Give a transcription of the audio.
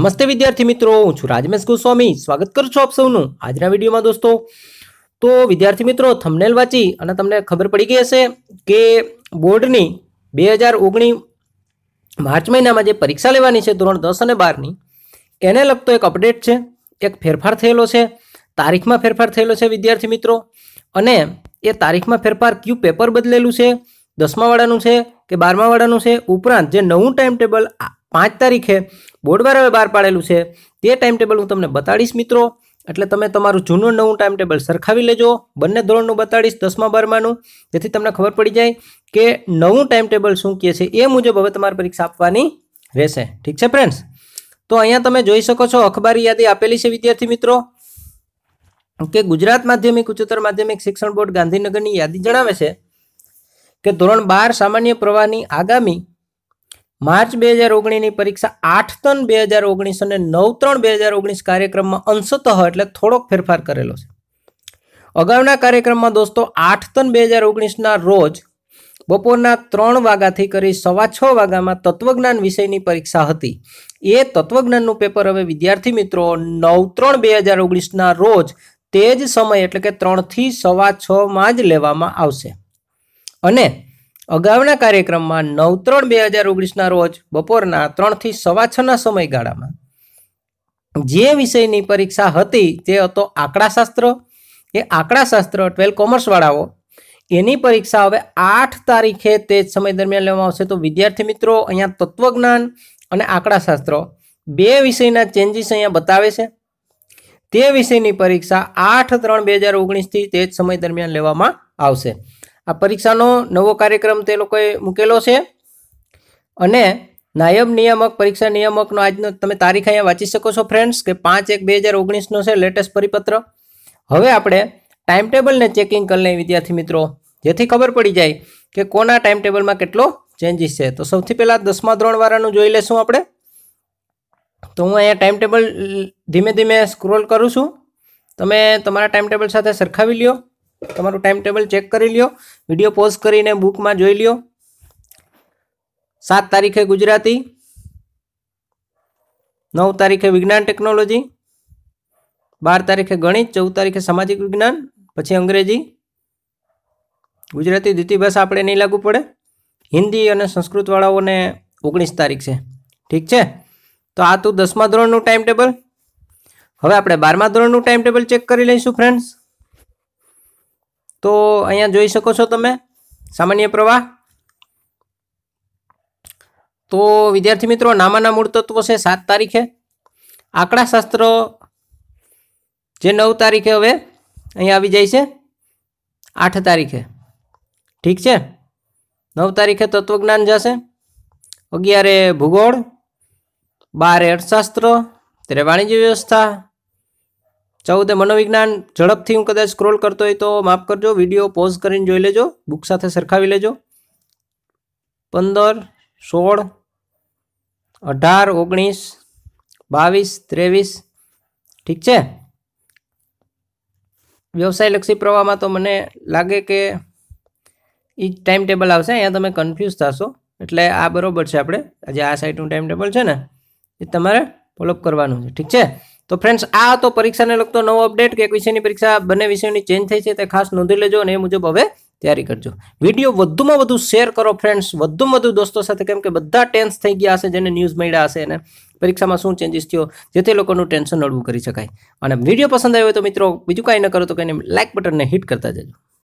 નમસ્તે વિદ્યાર્થી મિત્રો હું છું રાજમેશ ગોસ્વામી સ્વાગત કરું છું આપ સૌનું આજના વિડીયોમાં દોસ્તો તો વિદ્યાર્થી મિત્રો થમનેલ વાંચી અને તમને ખબર પડી ગઈ હશે કે બોર્ડની બે હજાર ઓગણીસ માર્ચ મહિનામાં જે પરીક્ષા લેવાની છે ધોરણ દસ અને બારની એને લગતો એક અપડેટ છે એક ફેરફાર થયેલો છે તારીખમાં ફેરફાર થયેલો છે વિદ્યાર્થી મિત્રો અને એ તારીખમાં ફેરફાર કયું પેપર બદલેલું છે દસમાવાળાનું છે કે બારમાવાળાનું છે ઉપરાંત જે નવું ટાઈમ ટેબલ પાંચ તારીખે બોર્ડવાળાએ બહાર પાડેલું છે તે ટાઈમ ટેબલ હું તમને બતાડીશ મિત્રો એટલે તમે તમારું જૂનું નવું ટાઈમ ટેબલ સરખાવી લેજો બંને ધોરણનું બતાડીશ દસમા બારમાનું જેથી તમને ખબર પડી જાય કે નવું ટાઈમ ટેબલ શું કહે છે એ મુજબ હવે તમારે પરીક્ષા આપવાની રહેશે ઠીક છે ફ્રેન્ડ્સ તો અહીંયા તમે જોઈ શકો છો અખબારી યાદી આપેલી છે વિદ્યાર્થી મિત્રો કે ગુજરાત માધ્યમિક ઉચ્ચતર માધ્યમિક શિક્ષણ બોર્ડ ગાંધીનગરની યાદી જણાવે છે કે ધોરણ બાર સામાન્ય પ્રવાહની આગામી માર્ચ બે હજાર ઓગણીસની પરીક્ષા આઠ ત્રણ બે હજાર ઓગણીસ અને નવ ત્રણ બે હજાર ઓગણીસ કાર્યક્રમમાં અંશતઃ એટલે થોડોક ફેરફાર કરેલો છે અગાઉના કાર્યક્રમમાં દોસ્તો આઠ ત્રણ બે હજાર ઓગણીસના રોજ બપોરના ત્રણ વાગ્યાથી કરી સવા છ વાગ્યામાં તત્વજ્ઞાન વિષયની પરીક્ષા હતી એ તત્વજ્ઞાનનું પેપર હવે વિદ્યાર્થી મિત્રો નવ ત્રણ બે હજાર ઓગણીસના રોજ તે જ સમય એટલે કે ત્રણથી સવા છમાં જ લેવામાં આવશે અને અગાઉના કાર્યક્રમમાં નવ ત્રણ બે હજાર ઓગણીસના રોજ બપોરના ત્રણથી સવા છના સમયગાળામાં જે વિષયની પરીક્ષા હતી તે હતો આંકડાશાસ્ત્ર એ આંકડાશાસ્ત્ર ટ્વેલ કોમર્સવાળાઓ એની પરીક્ષા હવે આઠ તારીખે તે જ સમય દરમિયાન લેવામાં આવશે તો વિદ્યાર્થી મિત્રો અહીંયા તત્વજ્ઞાન અને આંકડાશાસ્ત્ર બે વિષયના ચેન્જીસ અહીંયા બતાવે છે તે વિષયની પરીક્ષા આઠ ત્રણ બે હજાર ઓગણીસથી તે જ સમય દરમિયાન લેવામાં આવશે આ પરીક્ષાનો નવો કાર્યક્રમ તે લોકોએ મૂકેલો છે અને નાયબ નિયામક પરીક્ષા નિયામકનો આજનો તમે તારીખ અહીંયા વાંચી શકો છો ફ્રેન્ડ્સ કે પાંચ એક બે હજાર ઓગણીસનો છે લેટેસ્ટ પરિપત્ર હવે આપણે ટાઈમ ટેબલને ચેકિંગ કરી લઈએ વિદ્યાર્થી મિત્રો જેથી ખબર પડી જાય કે કોના ટાઈમ ટેબલમાં કેટલો ચેન્જીસ છે તો સૌથી પહેલાં દસમા ધોરણવાળાનું જોઈ લેશું આપણે તો હું અહીંયા ટાઈમ ટેબલ ધીમે ધીમે સ્ક્રોલ કરું છું તમે તમારા ટાઈમ ટેબલ સાથે સરખાવી લ્યો તમારું ટાઈમ ટેબલ ચેક કરી લ્યો વિડીયો પોઝ કરીને બુકમાં જોઈ લ્યો સાત તારીખે ગુજરાતી નવ તારીખે વિજ્ઞાન ટેકનોલોજી બાર તારીખે ગણિત ચૌદ તારીખે સામાજિક વિજ્ઞાન પછી અંગ્રેજી ગુજરાતી દ્વિતીય ભાષા આપણે નહીં લાગુ પડે હિન્દી અને સંસ્કૃતવાળાઓને ઓગણીસ તારીખ છે ઠીક છે તો આ તું દસમા ધોરણનું ટાઈમ ટેબલ હવે આપણે બારમા ધોરણનું ટાઈમ ટેબલ ચેક કરી લઈશું ફ્રેન્ડ્સ તો અહીંયા જોઈ શકો છો તમે સામાન્ય પ્રવાહ તો વિદ્યાર્થી મિત્રો નામાના મૂળ તત્વો છે સાત તારીખે આંકડાશાસ્ત્ર જે નવ તારીખે હવે અહીંયા આવી જાય છે આઠ તારીખે ઠીક છે નવ તારીખે તત્વજ્ઞાન જશે અગિયારે ભૂગોળ બારે અર્થશાસ્ત્ર ત્યારે વાણિજ્ય વ્યવસ્થા ચૌદ મનોવિજ્ઞાન ઝડપથી હું કદાચ સ્ક્રોલ કરતો હોય તો માફ કરજો વિડીયો પોઝ કરીને જોઈ લેજો બુક સાથે સરખાવી લેજો પંદર સોળ અઢાર ઓગણીસ બાવીસ ત્રેવીસ ઠીક છે વ્યવસાયલક્ષી પ્રવાહમાં તો મને લાગે કે એ ટાઈમ ટેબલ આવશે અહીંયા તમે કન્ફ્યુઝ થશો એટલે આ બરાબર છે આપણે આજે આ સાઈડનું ટાઈમ ટેબલ છે ને એ તમારે ફોલોઅપ કરવાનું છે ઠીક છે તો ફ્રેન્ડ્સ આ હતો પરીક્ષાને લગતો નવો અપડેટ કે એક વિષયની પરીક્ષા બંને વિષયની ચેન્જ થઈ છે તે ખાસ નોંધી લેજો અને એ મુજબ હવે તૈયારી કરજો વિડીયો વધુમાં વધુ શેર કરો ફ્રેન્ડ્સ વધુમાં વધુ દોસ્તો સાથે કેમ કે બધા ટેન્સ થઈ ગયા હશે જેને ન્યૂઝ મળ્યા હશે એને પરીક્ષામાં શું ચેન્જીસ થયો જે તે લોકોનું ટેન્શન હળવું કરી શકાય અને વિડીયો પસંદ આવ્યો તો મિત્રો બીજું કાંઈ ન કરો તો કંઈને લાઇક બટનને હિટ કરતા જજો